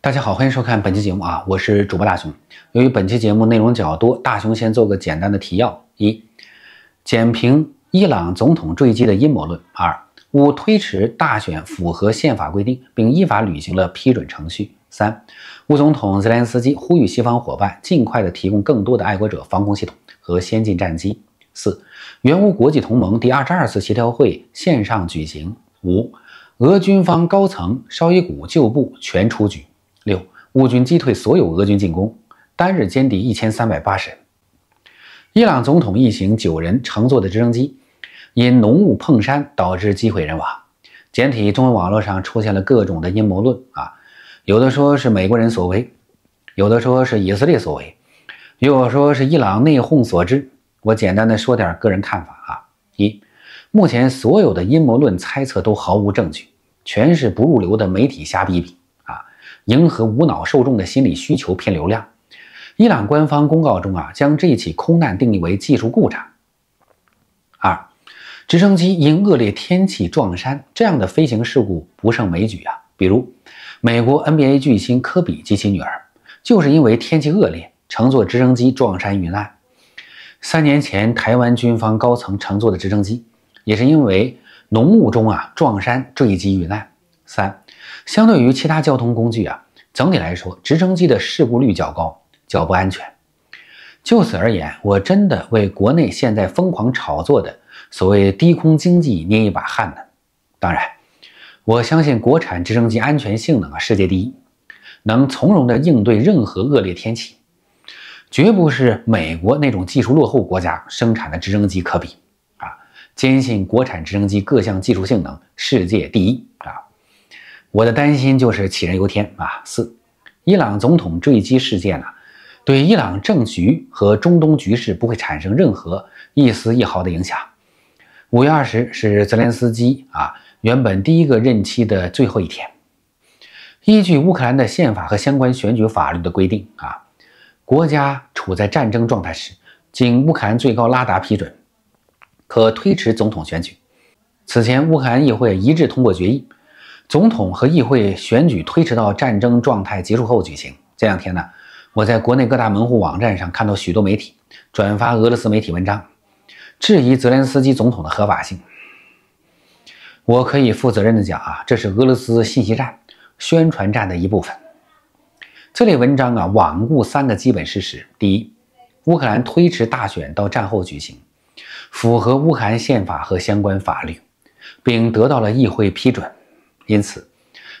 大家好，欢迎收看本期节目啊，我是主播大雄。由于本期节目内容较多，大雄先做个简单的提要：一、简评伊朗总统坠机的阴谋论；二、乌推迟大选符合宪法规定，并依法履行了批准程序；三、乌总统泽连斯基呼吁西方伙伴尽快的提供更多的爱国者防空系统和先进战机；四、原乌国际同盟第二十二次协调会线上举行；五、俄军方高层绍伊古旧部全出局。六乌军击退所有俄军进攻，单日歼敌一千三百八十人。伊朗总统一行九人乘坐的直升机因浓雾碰山，导致机毁人亡。简体中文网络上出现了各种的阴谋论啊，有的说是美国人所为，有的说是以色列所为，有说是伊朗内讧所致。我简单的说点个人看法啊：一，目前所有的阴谋论猜测都毫无证据，全是不入流的媒体瞎逼逼。迎合无脑受众的心理需求骗流量。伊朗官方公告中啊，将这起空难定义为技术故障。二，直升机因恶劣天气撞山，这样的飞行事故不胜枚举啊。比如，美国 NBA 巨星科比及其女儿，就是因为天气恶劣乘坐直升机撞山遇难。三年前，台湾军方高层乘坐的直升机，也是因为浓雾中啊撞山坠机遇难。三，相对于其他交通工具啊，整体来说，直升机的事故率较高，较不安全。就此而言，我真的为国内现在疯狂炒作的所谓低空经济捏一把汗呢。当然，我相信国产直升机安全性能啊世界第一，能从容地应对任何恶劣天气，绝不是美国那种技术落后国家生产的直升机可比啊。坚信国产直升机各项技术性能世界第一。我的担心就是杞人忧天啊。四，伊朗总统坠机事件呢，对伊朗政局和中东局势不会产生任何一丝一毫的影响。五月二十是泽连斯基啊原本第一个任期的最后一天。依据乌克兰的宪法和相关选举法律的规定啊，国家处在战争状态时，经乌克兰最高拉达批准，可推迟总统选举。此前，乌克兰议会一致通过决议。总统和议会选举推迟到战争状态结束后举行。这两天呢，我在国内各大门户网站上看到许多媒体转发俄罗斯媒体文章，质疑泽连斯基总统的合法性。我可以负责任的讲啊，这是俄罗斯信息战、宣传战的一部分。这类文章啊，罔顾三个基本事实：第一，乌克兰推迟大选到战后举行，符合乌克兰宪法和相关法律，并得到了议会批准。因此，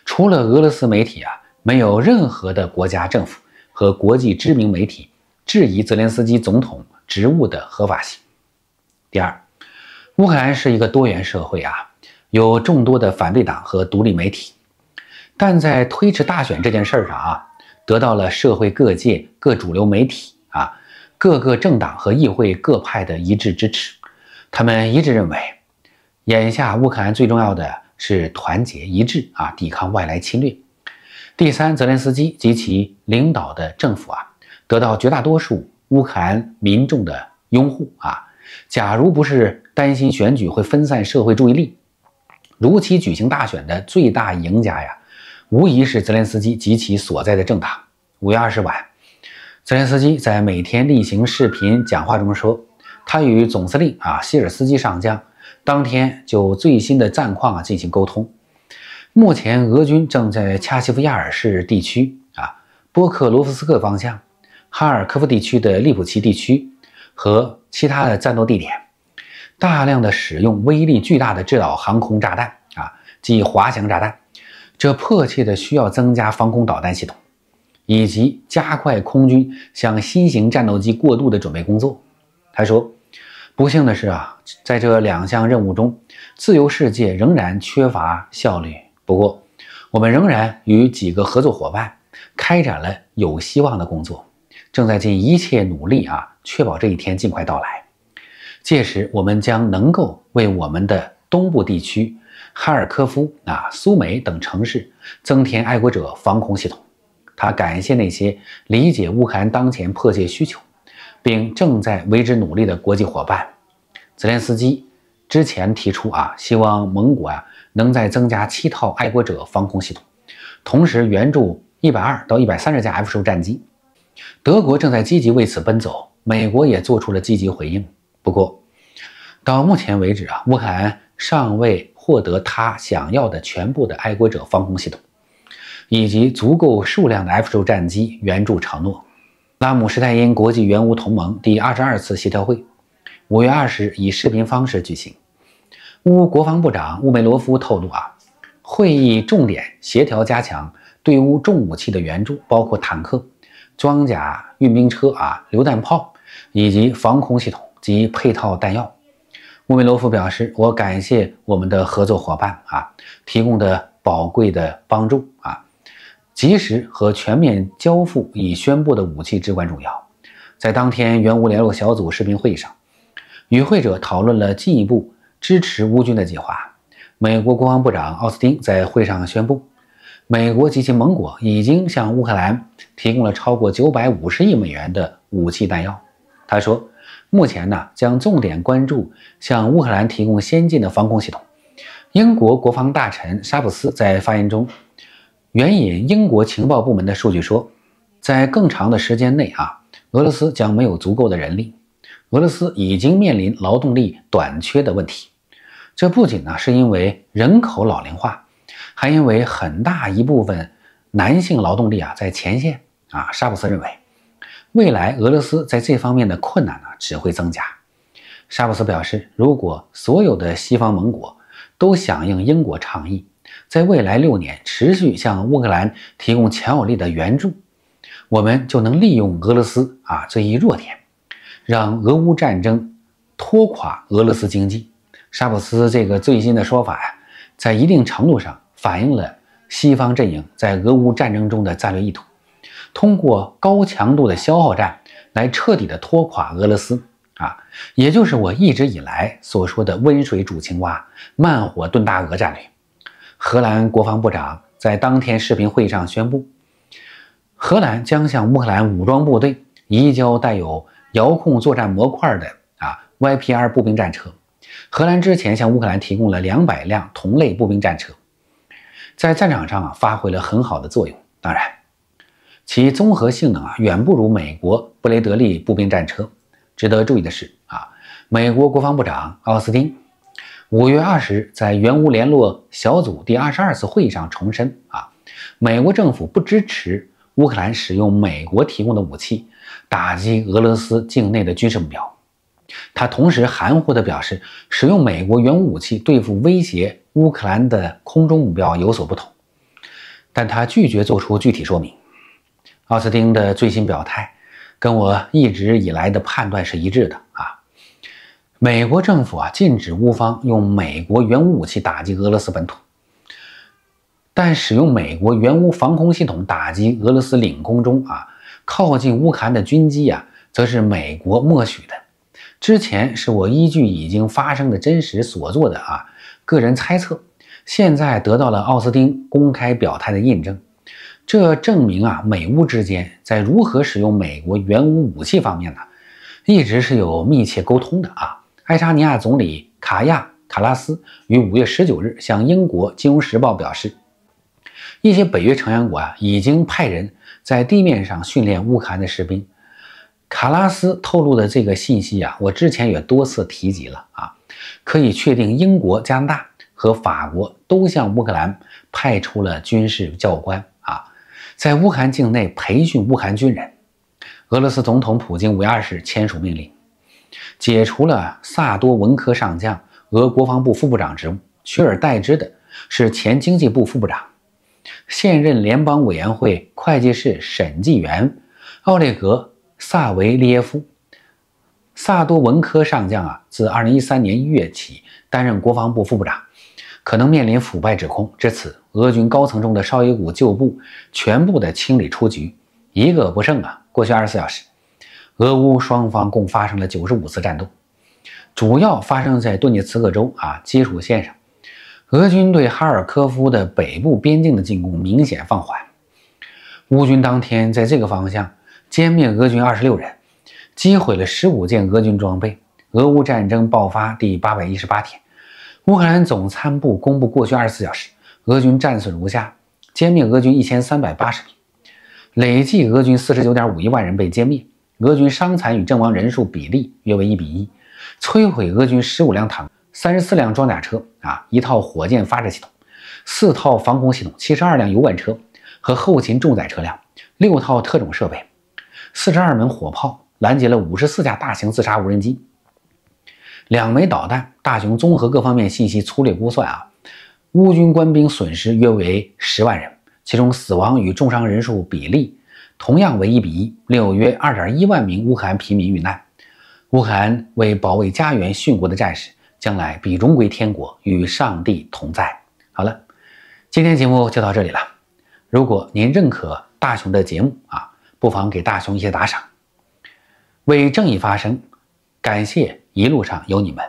除了俄罗斯媒体啊，没有任何的国家政府和国际知名媒体质疑泽连斯基总统职务的合法性。第二，乌克兰是一个多元社会啊，有众多的反对党和独立媒体，但在推迟大选这件事上啊，得到了社会各界各主流媒体啊、各个政党和议会各派的一致支持。他们一致认为，眼下乌克兰最重要的。是团结一致啊，抵抗外来侵略。第三，泽连斯基及其领导的政府啊，得到绝大多数乌克兰民众的拥护啊。假如不是担心选举会分散社会注意力，如期举行大选的最大赢家呀，无疑是泽连斯基及其所在的政党。五月二十晚，泽连斯基在每天例行视频讲话中说：“他与总司令啊，希尔斯基上将。”当天就最新的战况啊进行沟通。目前俄军正在恰西夫亚尔市地区啊、波克罗夫斯克方向、哈尔科夫地区的利普奇地区和其他的战斗地点，大量的使用威力巨大的制导航空炸弹啊即滑翔炸弹，这迫切的需要增加防空导弹系统，以及加快空军向新型战斗机过渡的准备工作。他说。不幸的是啊，在这两项任务中，自由世界仍然缺乏效率。不过，我们仍然与几个合作伙伴开展了有希望的工作，正在尽一切努力啊，确保这一天尽快到来。届时，我们将能够为我们的东部地区，哈尔科夫啊、苏梅等城市增添爱国者防空系统。他感谢那些理解乌克兰当前迫切需求。并正在为之努力的国际伙伴，泽连斯基之前提出啊，希望盟国啊能再增加七套爱国者防空系统，同时援助一百二到一百三十架 F 十五战机。德国正在积极为此奔走，美国也做出了积极回应。不过，到目前为止啊，乌克兰尚未获得他想要的全部的爱国者防空系统，以及足够数量的 F 十五战机援助承诺。拉姆施泰因国际援乌同盟第二十二次协调会，五月二十以视频方式举行。乌国防部长乌梅罗夫透露啊，会议重点协调加强对乌重武器的援助，包括坦克、装甲运兵车啊、榴弹炮以及防空系统及配套弹药。乌梅罗夫表示，我感谢我们的合作伙伴啊提供的宝贵的帮助啊。及时和全面交付已宣布的武器至关重要。在当天原乌联络小组视频会议上，与会者讨论了进一步支持乌军的计划。美国国防部长奥斯汀在会上宣布，美国及其盟国已经向乌克兰提供了超过九百五十亿美元的武器弹药。他说，目前呢将重点关注向乌克兰提供先进的防空系统。英国国防大臣沙普斯在发言中。援引英国情报部门的数据说，在更长的时间内啊，俄罗斯将没有足够的人力。俄罗斯已经面临劳动力短缺的问题，这不仅呢是因为人口老龄化，还因为很大一部分男性劳动力啊在前线。啊，沙普斯认为，未来俄罗斯在这方面的困难呢只会增加。沙普斯表示，如果所有的西方盟国都响应英国倡议。在未来六年持续向乌克兰提供强有力的援助，我们就能利用俄罗斯啊这一弱点，让俄乌战争拖垮俄罗斯经济。沙普斯这个最新的说法呀，在一定程度上反映了西方阵营在俄乌战争中的战略意图，通过高强度的消耗战来彻底的拖垮俄罗斯啊，也就是我一直以来所说的“温水煮青蛙，慢火炖大鹅”战略。荷兰国防部长在当天视频会议上宣布，荷兰将向乌克兰武装部队移交带有遥控作战模块的啊 YPR 步兵战车。荷兰之前向乌克兰提供了两百辆同类步兵战车，在战场上啊发挥了很好的作用。当然，其综合性能啊远不如美国布雷德利步兵战车。值得注意的是啊，美国国防部长奥斯汀。五月二十日，在原乌联络小组第二十二次会议上重申：“啊，美国政府不支持乌克兰使用美国提供的武器打击俄罗斯境内的军事目标。”他同时含糊地表示：“使用美国原武武器对付威胁乌克兰的空中目标有所不同。”但他拒绝做出具体说明。奥斯汀的最新表态跟我一直以来的判断是一致的啊。美国政府啊，禁止乌方用美国原武武器打击俄罗斯本土，但使用美国原乌防空系统打击俄罗斯领空中啊，靠近乌克兰的军机啊，则是美国默许的。之前是我依据已经发生的真实所做的啊个人猜测，现在得到了奥斯汀公开表态的印证，这证明啊，美乌之间在如何使用美国原乌武器方面呢，一直是有密切沟通的啊。爱沙尼亚总理卡亚·卡拉斯于五月十九日向英国《金融时报》表示，一些北约成员国啊已经派人，在地面上训练乌克兰的士兵。卡拉斯透露的这个信息啊，我之前也多次提及了啊，可以确定，英国、加拿大和法国都向乌克兰派出了军事教官啊，在乌克兰境内培训乌克兰军人。俄罗斯总统普京五月二十日签署命令。解除了萨多文科上将俄国防部副部长职务，取而代之的是前经济部副部长、现任联邦委员会会计室审计员奥列格·萨维列夫。萨多文科上将啊，自2013年1月起担任国防部副部长，可能面临腐败指控。至此，俄军高层中的绍伊古旧部全部的清理出局，一个不剩啊！过去24小时。俄乌双方共发生了九十五次战斗，主要发生在顿涅茨克州啊基础线上。俄军对哈尔科夫的北部边境的进攻明显放缓。乌军当天在这个方向歼灭俄军二十六人，击毁了十五件俄军装备。俄乌战争爆发第八百一十八天，乌克兰总参部公布过去二十四小时俄军战损如下：歼灭俄军一千三百八十名，累计俄军四十九点五一万人被歼灭。俄军伤残与阵亡人数比例约为一比一，摧毁俄军十五辆坦克、三十四辆装甲车啊，一套火箭发射系统、四套防空系统、七十二辆油罐车和后勤重载车辆、六套特种设备、四十二门火炮，拦截了五十四架大型自杀无人机，两枚导弹。大熊综合各方面信息粗略估算啊，乌军官兵损失约为十万人，其中死亡与重伤人数比例。同样为一比一，另有约二点一万名乌克兰平民遇难。乌克兰为保卫家园殉国的战士，将来必荣归天国，与上帝同在。好了，今天节目就到这里了。如果您认可大雄的节目啊，不妨给大雄一些打赏，为正义发声。感谢一路上有你们。